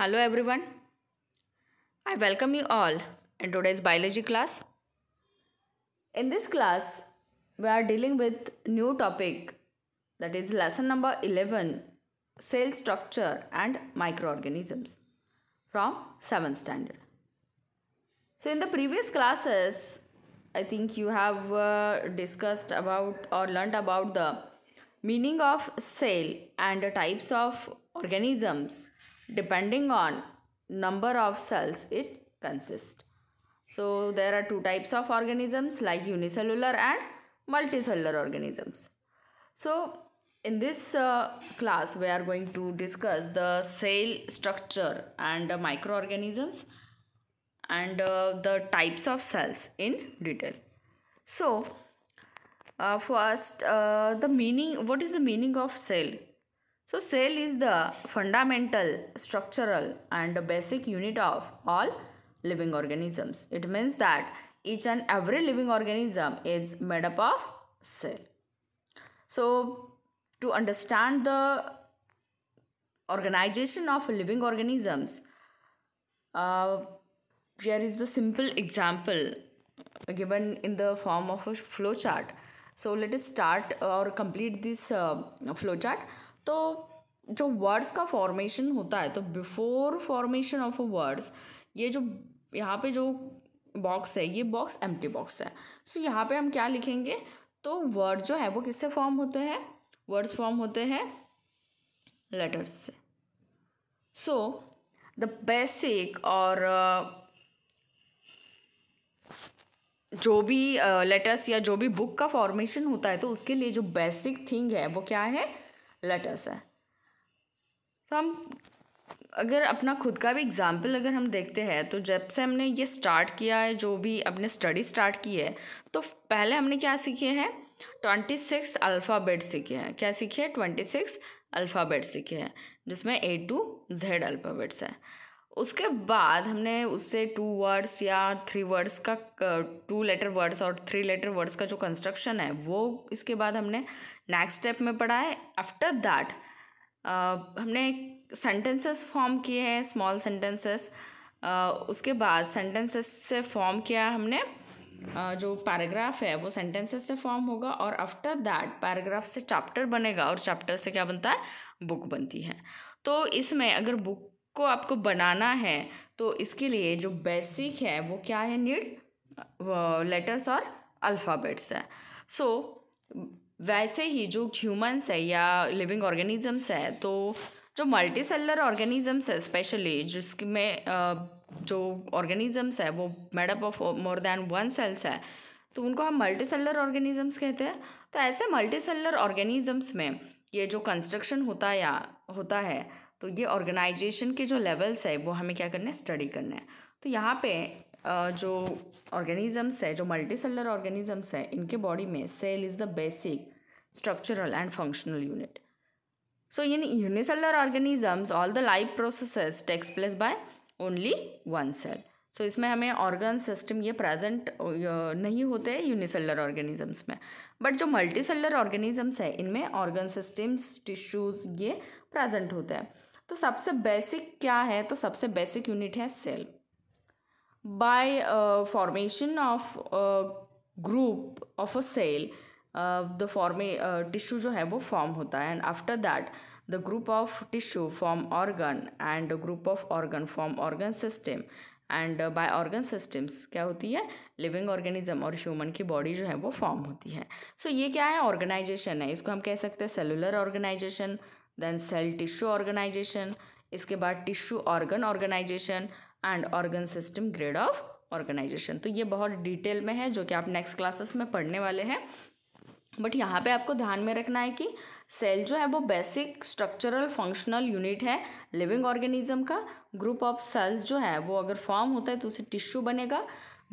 Hello everyone. I welcome you all in today's biology class. In this class, we are dealing with new topic that is lesson number 11 cell structure and microorganisms from 7th standard. So in the previous classes, I think you have uh, discussed about or learnt about the meaning of cell and the types of organisms depending on number of cells it consists. So there are two types of organisms like unicellular and multicellular organisms. So in this uh, class we are going to discuss the cell structure and microorganisms and uh, the types of cells in detail. So uh, first uh, the meaning what is the meaning of cell so cell is the fundamental, structural and basic unit of all living organisms. It means that each and every living organism is made up of cell. So to understand the organization of living organisms, uh, here is the simple example given in the form of a flowchart. So let us start or complete this uh, flowchart. तो जो words का formation होता है तो before formation of a words ये जो यहाँ पे जो बॉक्स है ये बॉक्स एम बॉक्स है सो so, यहाँ पे हम क्या लिखेंगे तो वर्ड जो है वो किससे फॉर्म होते हैं वर्ड्स फॉर्म होते हैं लेटर्स से सो द बेसिक और uh, जो भी लेटर्स uh, या जो भी बुक का फॉर्मेशन होता है तो उसके लिए जो बेसिक थिंग है वो क्या है लेटर्स है तो हम अगर अपना खुद का भी एग्ज़ाम्पल अगर हम देखते हैं तो जब से हमने ये स्टार्ट किया है जो भी अपने स्टडी स्टार्ट की है तो पहले हमने क्या सीखे हैं ट्वेंटी सिक्स अल्फ़ाबेट सीखे हैं क्या सीखे हैं ट्वेंटी सिक्स अल्फ़ाबेट सीखे हैं जिसमें ए टू जेड अल्फ़ाबेट्स हैं उसके बाद हमने उससे टू वर्ड्स या थ्री वर्ड्स का टू लेटर वर्ड्स और थ्री लेटर वर्ड्स का जो कंस्ट्रक्शन है वो इसके बाद हमने नेक्स्ट स्टेप में पढ़ा है आफ्टर दैट हमने सेंटेंसेस फॉर्म किए हैं स्मॉल सेंटेंसेस उसके बाद सेंटेंसेस से फॉर्म किया हमने uh, जो पैराग्राफ है वो सेंटेंसेस से फॉर्म होगा और आफ्टर दैट पैराग्राफ से चैप्टर बनेगा और चैप्टर से क्या बनता है बुक बनती है तो इसमें अगर बुक को आपको बनाना है तो इसके लिए जो बेसिक है वो क्या है नीड लेटर्स और अल्फ़ाबेट्स है सो so, वैसे ही जो ह्यूमन्स है या लिविंग ऑर्गेनिजम्स है तो जो मल्टी सेलर ऑर्गेनिजम्स है स्पेशली जिसमें जो ऑर्गेनिजम्स है वो made up of more than one cells है तो उनको हम मल्टी सेलर ऑर्गेनिजम्स कहते हैं तो ऐसे मल्टी सेलर ऑर्गेनिजम्स में ये जो कंस्ट्रक्शन होता या होता है तो ये ऑर्गेनाइजेशन के जो लेवल्स है वो हमें क्या करना है स्टडी करना है तो यहाँ पे जो ऑर्गेनिजम्स है जो मल्टी सेलर ऑर्गेनिजम्स है इनके बॉडी में cell is the basic structural and functional unit so in unicellular organisms all the life processes takes place by only one cell so इसमें हमें ऑर्गन सिस्टम ये प्रेजेंट नहीं होते यूनिसेलर ऑर्गेनिजम्स में but जो मल्टी सेलर ऑर्गेनिजम्स है इनमें organ systems tissues ये प्रेजेंट होते हैं तो सबसे बेसिक क्या है तो सबसे बेसिक यूनिट है cell by uh, formation of a group of a cell the form tissue जो है वो फॉर्म होता है and after that the group of tissue form organ and group of organ form organ system and by organ systems क्या होती है living organism और human की बॉडी जो है वो फॉर्म होती है सो so, ये क्या है ऑर्गेनाइजेशन है इसको हम कह सकते हैं cellular organisation then cell tissue organisation इसके बाद tissue organ organisation and organ system grade of organisation तो ये बहुत डिटेल में है जो कि आप नेक्स्ट क्लासेस में पढ़ने वाले हैं बट यहाँ पे आपको ध्यान में रखना है कि सेल जो है वो बेसिक स्ट्रक्चरल फंक्शनल यूनिट है लिविंग ऑर्गेनिज्म का ग्रुप ऑफ सेल्स जो है वो अगर फॉर्म होता है तो उसे टिश्यू बनेगा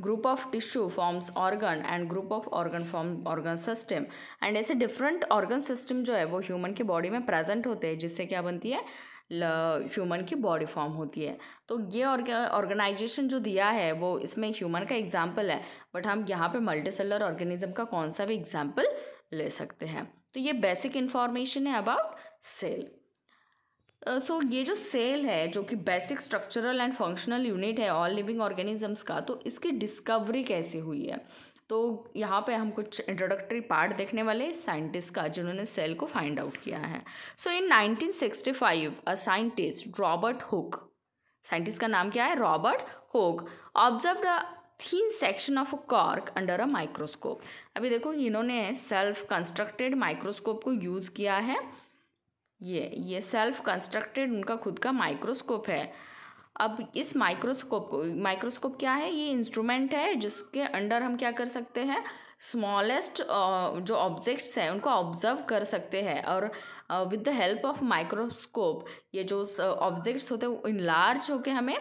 group of tissue forms organ and group of organ form organ system and ऐसे डिफरेंट ऑर्गन सिस्टम जो है वो ह्यूमन के बॉडी में प्रेजेंट होते हैं जिससे क्या बनती है ह्यूमन की बॉडी फॉर्म होती है तो ये ऑर्गेनाइजेशन जो दिया है वो इसमें ह्यूमन का एग्जाम्पल है बट हम यहाँ पे मल्टी सेलर ऑर्गेनिज्म का कौन सा भी एग्जाम्पल ले सकते हैं तो ये बेसिक इन्फॉर्मेशन है अबाउट सेल सो ये जो सेल है जो कि basic structural and functional unit है ऑल लिविंग ऑर्गेनिजम्स का तो इसकी डिस्कवरी कैसे हुई है तो यहाँ पे हम कुछ इंट्रोडक्टरी पार्ट देखने वाले साइंटिस्ट का जिन्होंने सेल को फाइंड आउट किया है so in 1965 a scientist Robert Hooke scientist का नाम क्या है Robert Hooke observe a thin section of a cork under a microscope अभी देखो इन्होंने सेल्फ कंस्ट्रक्टेड माइक्रोस्कोप को यूज़ किया है ये ये सेल्फ कंस्ट्रक्टेड उनका खुद का माइक्रोस्कोप है अब इस माइक्रोस्कोप को माइक्रोस्कोप क्या है ये इंस्ट्रूमेंट है जिसके अंडर हम क्या कर सकते हैं स्मॉलेस्ट जो ऑब्जेक्ट्स हैं उनको ऑब्जर्व कर सकते हैं और with the help of microscope ये जो ऑब्जेक्ट्स होते हैं वो इन लार्ज होकर हमें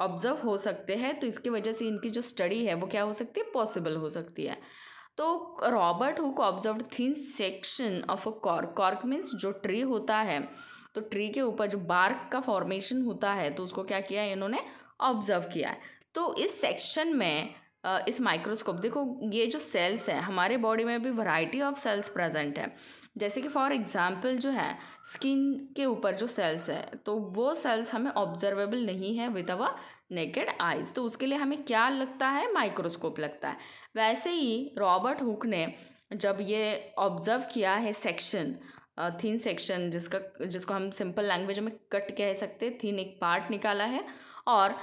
ऑब्जर्व हो सकते हैं तो इसकी वजह से इनकी जो स्टडी है वो क्या हो सकती है पॉसिबल हो सकती है तो Robert Hooke observe thin section of a cork cork means जो ट्री होता है तो ट्री के ऊपर जो बार्क का फॉर्मेशन होता है तो उसको क्या किया है इन्होंने ऑब्जर्व किया है तो इस सेक्शन में इस माइक्रोस्कोप देखो ये जो सेल्स हैं हमारे बॉडी में भी वैरायटी ऑफ सेल्स प्रेजेंट है जैसे कि फॉर एग्जांपल जो है स्किन के ऊपर जो सेल्स है तो वो सेल्स हमें ऑब्जर्वेबल नहीं है विद अवर नेकेड आइज़ तो उसके लिए हमें क्या लगता है माइक्रोस्कोप लगता है वैसे ही रॉबर्ट हुक ने जब ये ऑब्ज़र्व किया है सेक्शन थीन सेक्शन जिसका जिसको हम सिंपल लैंग्वेज में कट कह सकते थीन एक पार्ट निकाला है और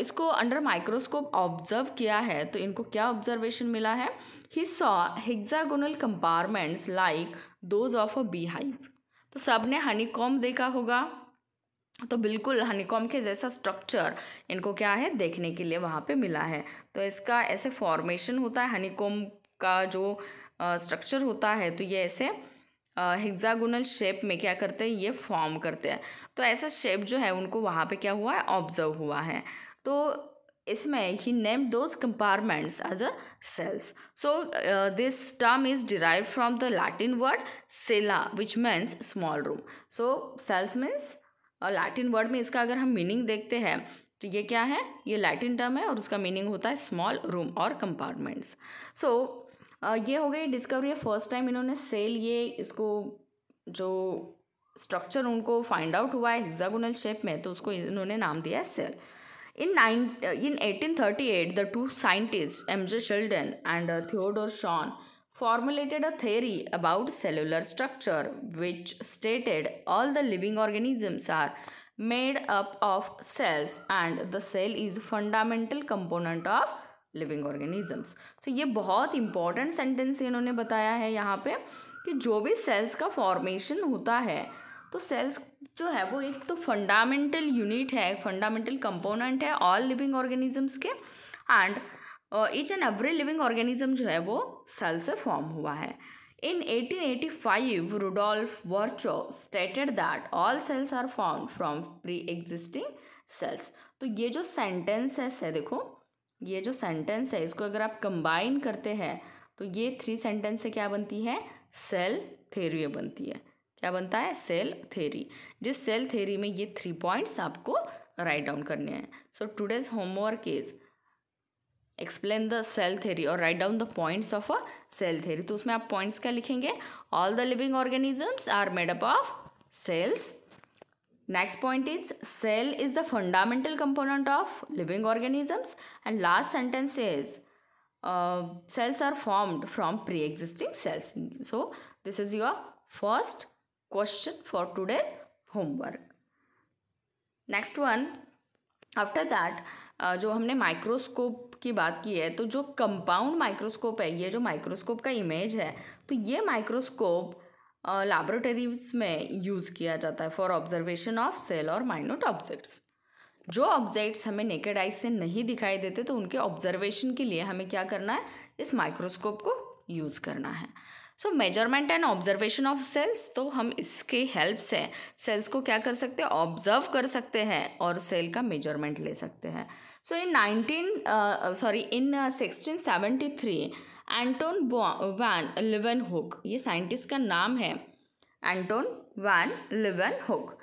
इसको अंडर माइक्रोस्कोप ऑब्जर्व किया है तो इनको क्या ऑब्जर्वेशन मिला है he saw hexagonal compartments like those of a bee hive तो सब ने हनीकॉम देखा होगा तो बिल्कुल हनीकॉम के जैसा स्ट्रक्चर इनको क्या है देखने के लिए वहाँ पे मिला है तो इसका ऐसे फॉर्मेशन होता है हनीकॉम का जो स्ट्रक्चर होता है तो ये ऐसे हेक्सागोनल शेप में क्या करते हैं ये फॉर्म करते हैं तो ऐसा शेप जो है उनको वहाँ पे क्या हुआ है ऑब्जर्व हुआ है तो इसमें he name those compartments as a cells so this term is derive from the Latin word cella which means small room so cells means Latin word में इसका अगर हम मीनिंग देखते हैं तो ये क्या है ये लैटिन टर्म है और उसका मीनिंग होता है स्मॉल रूम और कंपार्टमेंट्स सो ये हो गई डिस्कवरी है फर्स्ट टाइम इन्होंने सेल ये इसको जो स्ट्रक्चर उनको फाइंड आउट हुआ है हेक्सागोनल शेप में तो उसको इन्होंने नाम दिया है cell in nine in eighteen thirty eight the two scientist M J Schleiden and Theodor Schwann formulated a theory about cellular structure which stated all the living organisms are made up of cells and the cell is fundamental component of living organisms तो ये बहुत important sentence इन्होंने बताया है यहाँ पे कि जो भी सेल्स का फॉर्मेशन होता है तो सेल्स जो है वो एक तो फंडामेंटल यूनिट है फंडामेंटल कंपोनेंट है ऑल लिविंग ऑर्गेनिजम्स के and each and every living organism जो है वो सेल से फॉर्म हुआ है in 1885, Rudolf Virchow stated that all cells are form from pre existing cells तो ये जो सेंटेंस है से देखो ये जो सेंटेंस है इसको अगर आप कंबाइन करते हैं तो ये थ्री सेंटेंस से क्या बनती है सेल थेरी बनती है क्या बनता है सेल थेरी जिस सेल थेरी में ये थ्री पॉइंट्स आपको राइट डाउन करने हैं so today's homework is explain the cell theory और write down the points of a cell theory तो उसमें आप पॉइंट्स क्या लिखेंगे all the living organisms are made up of cells Next point is cell is the fundamental component of living organisms and last sentence says uh, cells are formed from pre-existing cells. So this is your first question for today's homework. Next one after that जो हमने microscope की बात की है तो जो compound microscope है ये जो माइक्रोस्कोप का इमेज है तो ये माइक्रोस्कोप लैबोरेटरीज में यूज़ किया जाता है फॉर ऑब्जर्वेशन ऑफ सेल और माइनोट ऑब्जेक्ट्स जो ऑब्जेक्ट्स हमें नेकेड आइज से नहीं दिखाई देते तो उनके ऑब्जर्वेशन के लिए हमें क्या करना है इस माइक्रोस्कोप को यूज़ करना है so measurement and observation of cells तो हम इसके हेल्प से सेल्स को क्या कर सकते हैं ऑब्जर्व कर सकते हैं और सेल का मेजरमेंट ले सकते हैं so in nineteen sorry in sixteen seventy three Anton van Leeuwenhoek ये साइंटिस्ट का नाम है Anton van Leeuwenhoek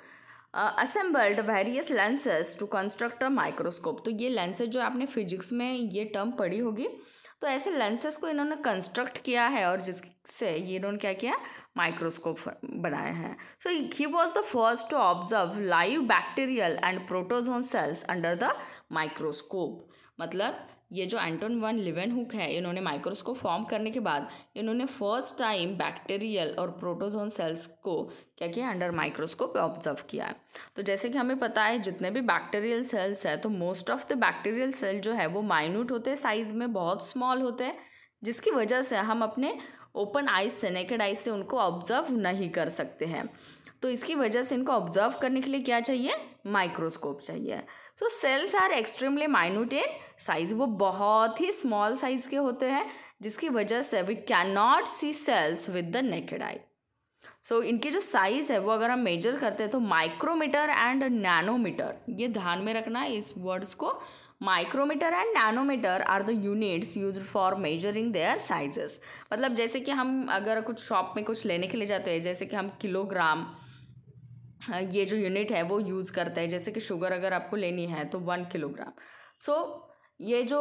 assembled various lenses to construct a microscope तो ये लेंसेज जो आपने फिजिक्स में ये टर्म पढ़ी होगी तो ऐसे लेंसेज को इन्होंने कंस्ट्रक्ट किया है और जिससे ये इन्होंने क्या किया माइक्रोस्कोप बनाए हैं so he was the first to observe live bacterial and protozoan cells under the microscope मतलब ये जो एंटोन वन लिवन हुक है इन्होंने माइक्रोस्कोप फॉर्म करने के बाद इन्होंने फर्स्ट टाइम बैक्टीरियल और प्रोटोजोन सेल्स को क्या किया अंडर माइक्रोस्कोप ऑब्जर्व किया है तो जैसे कि हमें पता है जितने भी बैक्टीरियल सेल्स हैं तो most of the bacterial cell जो है वो माइन्यूट होते हैं साइज में बहुत स्मॉल होते हैं जिसकी वजह से हम अपने ओपन आइज से नेकेड आइज से उनको ऑब्जर्व नहीं कर सकते हैं तो इसकी वजह से इनको ऑब्जर्व करने के लिए क्या चाहिए माइक्रोस्कोप चाहिए so cells are extremely minute in size वो बहुत ही स्मॉल साइज के होते हैं जिसकी वजह से we can not see cells with the naked eye so इनकी जो साइज़ है वो अगर हम मेजर करते हैं तो माइक्रोमीटर एंड नैनोमीटर ये ध्यान में रखना है इस वर्ड्स को micrometre and nanometre are the units use for measuring their sizes मतलब जैसे कि हम अगर कुछ शॉप में कुछ लेने के लिए जाते हैं जैसे कि हम किलोग्राम हाँ, ये जो यूनिट है वो यूज़ करता है जैसे कि शुगर अगर आपको लेनी है तो वन किलोग्राम सो so, ये जो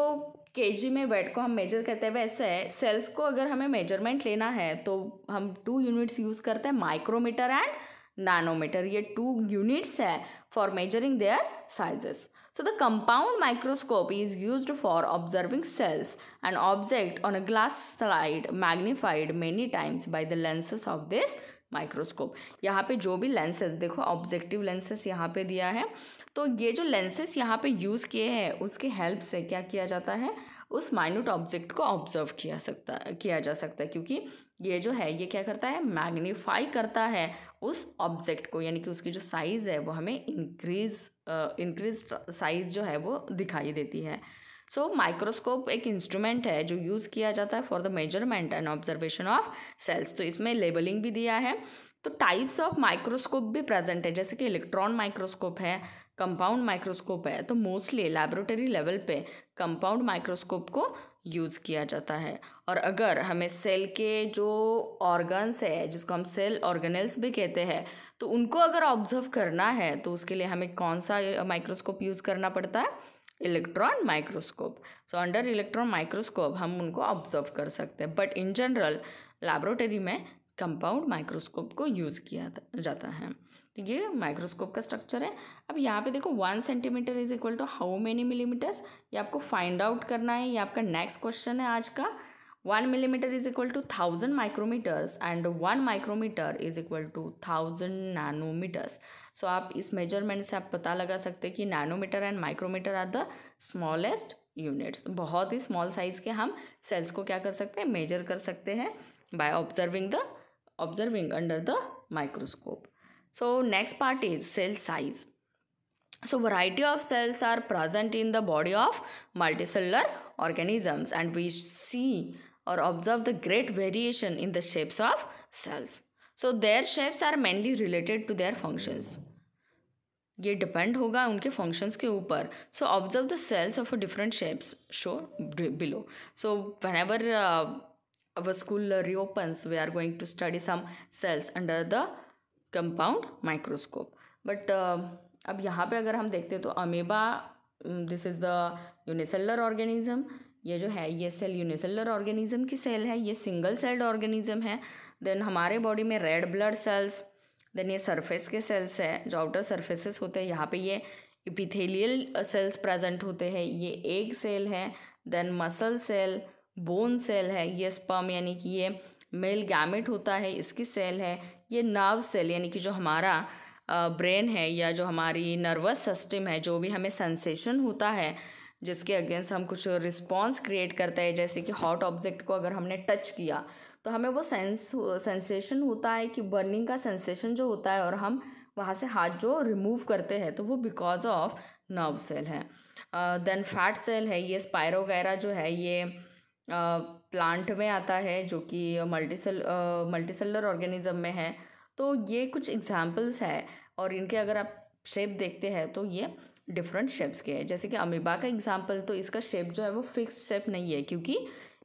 के जी में वेट को हम मेजर करते हैं वैसे है सेल्स को अगर हमें मेजरमेंट लेना है तो हम टू यूनिट्स यूज़ करते हैं माइक्रोमीटर एंड नैनोमीटर ये टू यूनिट्स है for measuring their sizes so the compound microscope is use for observing cells and object on a glass slide magnified many times by the lenses of this microscope यहाँ पे जो भी lenses देखो objective lenses यहाँ पे दिया है तो ये जो लेंसेज यहाँ पे यूज़ किए हैं उसके हेल्प से क्या किया जाता है उस माइन्यूट ऑब्जेक्ट को ऑब्जर्व किया सकता किया जा सकता है क्योंकि ये जो है ये क्या करता है मैग्नीफाई करता है उस ऑब्जेक्ट को यानी कि उसकी जो साइज़ है वो हमें इंक्रीज इंक्रीज साइज़ जो है वो दिखाई देती है सो माइक्रोस्कोप एक इंस्ट्रूमेंट है जो यूज़ किया जाता है for the measurement and observation of cells तो इसमें लेबलिंग भी दिया है तो टाइप्स ऑफ माइक्रोस्कोप भी प्रेजेंट है जैसे कि इलेक्ट्रॉन माइक्रोस्कोप है कंपाउंड माइक्रोस्कोप है तो मोस्टली लेबोरेटरी लेवल पे कंपाउंड माइक्रोस्कोप को यूज़ किया जाता है और अगर हमें सेल के जो ऑर्गन्स है जिसको हम सेल ऑर्गेनल्स भी कहते हैं तो उनको अगर ऑब्जर्व करना है तो उसके लिए हमें कौन सा माइक्रोस्कोप यूज़ करना पड़ता है electron microscope so under electron microscope हम उनको ऑब्जर्व कर सकते हैं बट इन जनरल लेबोरेटरी में कंपाउंड माइक्रोस्कोप को यूज़ किया जाता है तो ये माइक्रोस्कोप का स्ट्रक्चर है अब यहाँ पे देखो one centimetre is equal to how many millimetres ये आपको फाइंड आउट करना है ये आपका नेक्स्ट क्वेश्चन है आज का one millimetre is equal to thousand micrometres and one micrometre is equal to thousand nanometres so आप इस मेजरमेंट से आप पता लगा सकते हैं कि nanometre and micrometre are the smallest units बहुत ही स्मॉल साइज के हम सेल्स को क्या कर सकते हैं मेजर कर सकते हैं by observing the observing under the microscope so next part is cell size so variety of cells are present in the body of cellular organisms and we see or observe the great variation in the shapes of cells so their shapes are mainly related to their functions ये depend होगा उनके functions के ऊपर so observe the cells of different shapes show below so when ever our school reopens we are going to study some cells under the compound microscope but अब यहाँ पे अगर हम देखते हैं तो amoeba this is the unicellular organism ये जो है ये सेल यूनिसेलर ऑर्गेनिज्म की सेल है ये सिंगल सेल्ड ऑर्गेनिज्म है देन हमारे बॉडी में रेड ब्लड सेल्स देन ये सरफेस के सेल्स है जो आउटर सरफेसेस होते हैं यहाँ पे ये इपिथेलियल सेल्स प्रेजेंट होते हैं ये एग सेल है then muscle cell bone cell है ये स्पर्म यानी कि ये मेल गैमेट होता है इसकी सेल है ये नर्व सेल यानी कि जो हमारा ब्रेन uh, है या जो हमारी नर्वस सिस्टम है जो भी हमें सेंसेशन होता है जिसके अगेंस्ट हम कुछ रिस्पॉन्स क्रिएट करते हैं जैसे कि हॉट ऑब्जेक्ट को अगर हमने टच किया तो हमें वो सेंस सेंसेशन होता है कि बर्निंग का सेंसेशन जो होता है और हम वहाँ से हाथ जो रिमूव करते हैं तो वो बिकॉज ऑफ नर्व सेल है देन फैट सेल है ये वगैरह जो है ये प्लांट uh, में आता है जो कि मल्टीसेल मल्टीसेलर ऑर्गेनिज्म में है तो ये कुछ एग्जाम्पल्स है और इनके अगर आप शेप देखते हैं तो ये डिफरेंट शेप्स के हैं जैसे कि अमीबा का एग्जाम्पल तो इसका शेप जो है वो फिक्स शेप नहीं है क्योंकि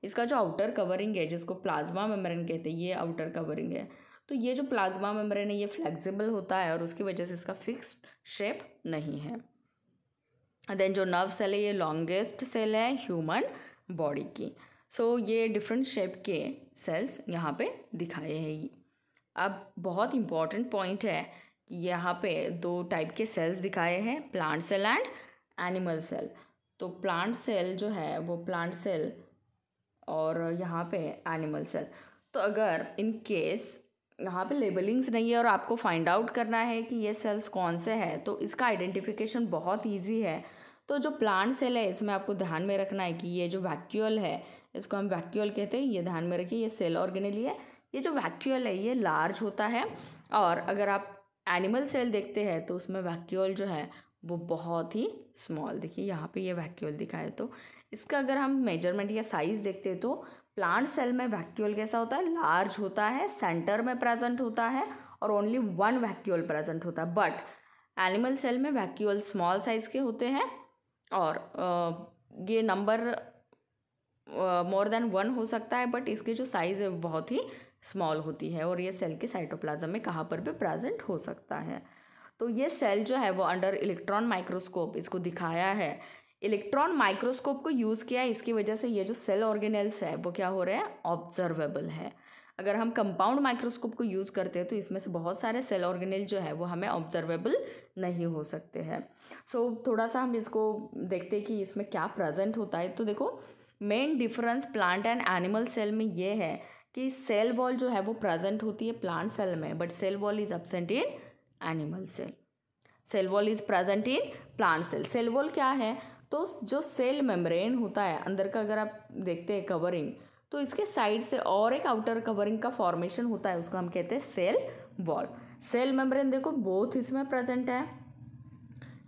इसका जो आउटर कवरिंग है जिसको प्लाज्मा मेम्ब्रेन कहते हैं ये आउटर कवरिंग है तो ये जो प्लाज्मा मेम्ब्रेन है ये फ्लेक्सिबल होता है और उसकी वजह से इसका फिक्स शेप नहीं है देन जो नर्व सेल है ये लॉन्गेस्ट सेल है ह्यूमन बॉडी की सो so, ये डिफरेंट शेप के सेल्स यहाँ पे दिखाए हैं अब बहुत इम्पॉर्टेंट पॉइंट है कि यहाँ पे दो टाइप के सेल्स दिखाए हैं plant cell and animal cell तो प्लांट सेल जो है वो प्लांट सेल और यहाँ पे एनिमल सेल तो अगर इन केस यहाँ पे लेबलिंग्स नहीं है और आपको फाइंड आउट करना है कि ये सेल्स कौन से हैं तो इसका आइडेंटिफिकेशन बहुत ईजी है तो जो प्लांट सेल है इसमें आपको ध्यान में रखना है कि ये जो वैक्यूअल है इसको हम वैक्यूअल कहते हैं ये ध्यान में रखिए ये सेल ऑर्गेनली है ये जो वैक्यूअल है ये लार्ज होता है और अगर आप एनिमल सेल देखते हैं तो उसमें वैक्यूअल जो है वो बहुत ही स्मॉल देखिए यहाँ पे ये वैक्यूअल दिखाए तो इसका अगर हम मेजरमेंट या साइज़ देखते हैं तो प्लांट सेल में वैक्यूल कैसा होता है लार्ज होता है सेंटर में प्रेजेंट होता है और ओनली वन वैक्यूल प्रेजेंट होता है बट एनिमल सेल में वैक्यूल स्मॉल साइज़ के होते हैं और ये नंबर मोर देन वन हो सकता है बट इसकी जो साइज़ है बहुत ही स्मॉल होती है और ये सेल के साइटोप्लाज्म में कहाँ पर भी प्रेजेंट हो सकता है तो ये सेल जो है वो अंडर इलेक्ट्रॉन माइक्रोस्कोप इसको दिखाया है इलेक्ट्रॉन माइक्रोस्कोप को यूज़ किया है इसकी वजह से ये जो सेल ऑर्गेनेल्स है वो क्या हो रहे हैं ऑब्जर्वेबल है अगर हम कंपाउंड माइक्रोस्कोप को यूज़ करते हैं तो इसमें से बहुत सारे सेल ऑर्गेनेल जो है वो हमें ऑब्जर्वेबल नहीं हो सकते हैं सो so, थोड़ा सा हम इसको देखते हैं कि इसमें क्या प्रजेंट होता है तो देखो main difference plant and animal cell में ये है कि सेल वॉल जो है वो प्रजेंट होती है प्लांट सेल में but cell wall is absent in animal cell cell wall is present in plant cell cell wall क्या है तो जो सेल मेम्ब्रेन होता है अंदर का अगर आप देखते हैं कवरिंग तो इसके साइड से और एक आउटर कवरिंग का फॉर्मेशन होता है उसको हम कहते हैं सेल वॉल सेल मेम्ब्रेन देखो बोथ इसमें प्रेजेंट है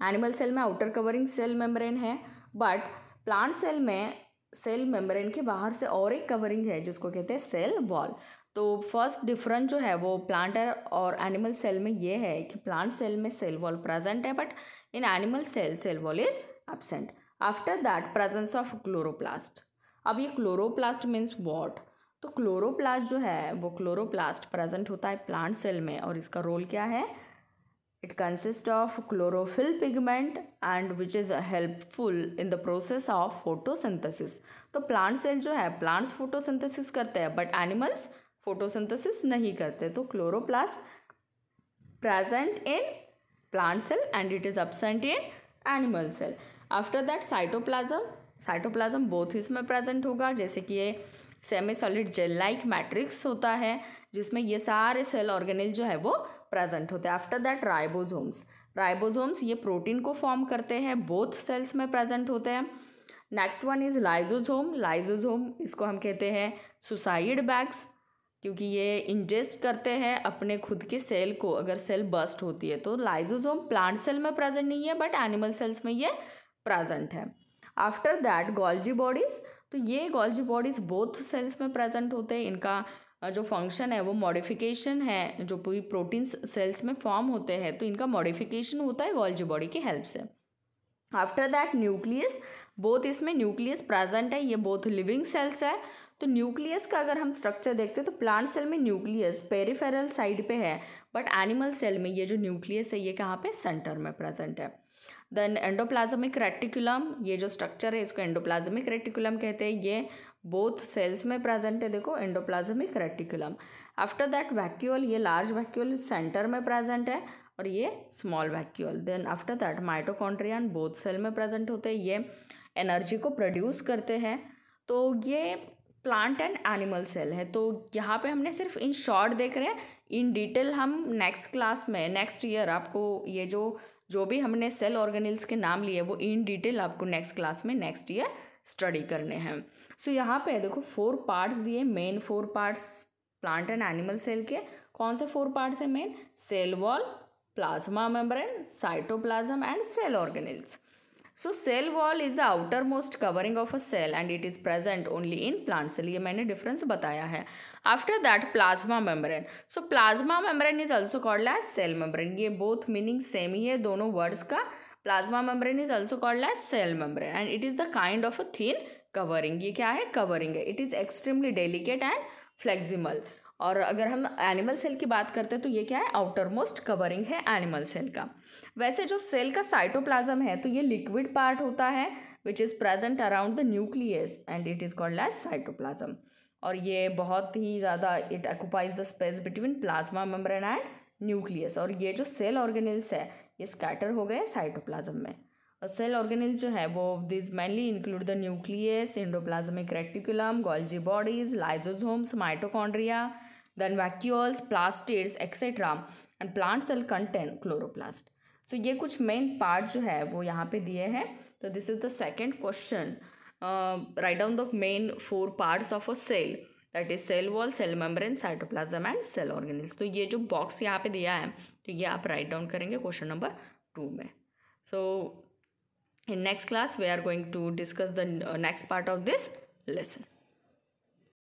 एनिमल सेल में आउटर कवरिंग सेल मेम्ब्रेन है बट प्लांट सेल में सेल मेम्ब्रेन के बाहर से और एक कवरिंग है जिसको कहते हैं सेल वॉल तो फर्स्ट डिफरेंस जो है वो प्लांट और एनिमल सेल में ये है कि प्लांट सेल में सेल वॉल प्रेजेंट है but in animal cell cell wall is absent after that presence of chloroplast अब ये क्लोरोप्लास्ट मीन्स वॉट तो क्लोरोप्लास्ट जो है वो क्लोरोप्लास्ट प्रेजेंट होता है प्लांट सेल में और इसका रोल क्या है it consist of chlorophyll pigment and which is helpful in the process of photosynthesis तो प्लांट सेल जो है प्लांट्स फोटोसिंथेसिस करते हैं बट एनिमल्स फोटोसिंथेसिस नहीं करते तो chloroplast present in plant cell and it is absent in animal cell after that cytoplasm cytoplasm both इसमें present होगा जैसे कि ये semi solid gel like matrix होता है जिसमें ये सारे सेल ऑर्गेनिल जो है वो प्रेजेंट होते हैं आफ्टर दैट राइबोजोम्स राइबोजोम्स ये प्रोटीन को फॉर्म करते हैं बोथ सेल्स में प्रेजेंट होते हैं next one is lysosome lysosome इसको हम कहते हैं सुसाइड बैग्स क्योंकि ये इंजेस्ट करते हैं अपने खुद के सेल को अगर सेल बस्ट होती है तो लाइजोजोम प्लांट सेल में प्रेजेंट नहीं है बट एनिमल सेल्स में ये प्रेजेंट है आफ्टर दैट गोल्जी बॉडीज़ तो ये गोल्जी बॉडीज़ बोथ सेल्स में प्रेजेंट होते हैं इनका जो फंक्शन है वो मॉडिफिकेशन है जो पूरी प्रोटीन सेल्स में फॉर्म होते हैं तो इनका मॉडिफिकेशन होता है गोल्जी बॉडी की हेल्प से आफ्टर दैट न्यूक्लियस बोथ इसमें न्यूक्लियस प्रेजेंट है ये बोथ लिविंग सेल्स है तो न्यूक्लियस का अगर हम स्ट्रक्चर देखते हैं तो प्लांट सेल में न्यूक्लियस पेरिफेरल साइड पे है बट एनिमल सेल में ये जो न्यूक्लियस है ये कहाँ पे सेंटर में प्रेजेंट है देन एंडोप्लाज्मिक रेटिकुलम ये जो स्ट्रक्चर है इसको एंडोप्लाज्मिक रेटिकुलम कहते हैं ये बोथ सेल्स में प्रेजेंट है देखो endoplasmic reticulum after that vacuole ये लार्ज वैक्यूल सेंटर में प्रेजेंट है और ये small vacuole then after that mitochondrion both cell में प्रेजेंट होते हैं ये एनर्जी को प्रोड्यूस करते हैं तो ये प्लांट एंड एनिमल सेल है तो यहाँ पे हमने सिर्फ इन शॉर्ट देख रहे हैं इन डिटेल हम नेक्स्ट क्लास में नेक्स्ट ईयर आपको ये जो जो भी हमने सेल ऑर्गेनिल्स के नाम लिए वो इन डिटेल आपको नेक्स्ट क्लास में नेक्स्ट ईयर स्टडी करने हैं सो so, यहाँ पे देखो फोर पार्ट्स दिए main four parts plant and animal cell के कौन से फोर पार्ट्स हैं main cell wall plasma membrane cytoplasm and cell organelles so cell wall is the outer most covering of a cell and it is present only in plant cell ये मैंने difference बताया है after that plasma membrane so plasma membrane is also called as cell membrane ये both meaning same ही है दोनों words का plasma membrane is also called as cell membrane and it is the kind of a thin covering ये क्या है covering है it is extremely delicate and flexible और अगर हम एनिमल सेल की बात करते हैं तो ये क्या है आउटर मोस्ट कवरिंग है एनिमल सेल का वैसे जो सेल का साइटोप्लाज्म है तो ये लिक्विड पार्ट होता है which is present around the nucleus and it is called as cytoplasm और ये बहुत ही ज़्यादा it occupies the space between plasma membrane and nucleus और ये जो सेल ऑर्गेनिल्स है ये स्कैटर हो गए साइटोप्लाज्म में और सेल ऑर्गेनिल्स जो है वो these mainly include the nucleus endoplasmic reticulum Golgi bodies lysosomes mitochondria then vacuoles plastids etcetera and plant cell content chloroplast so so, ये कुछ मेन पार्ट जो है वो यहाँ पे दिए हैं तो this is the second question write down the main four parts of a cell that is cell wall cell membrane cytoplasm and cell organics तो ये जो बॉक्स यहाँ पे दिया है तो ये आप राइट डाउन करेंगे क्वेश्चन नंबर टू में so in next class we are going to discuss the next part of this lesson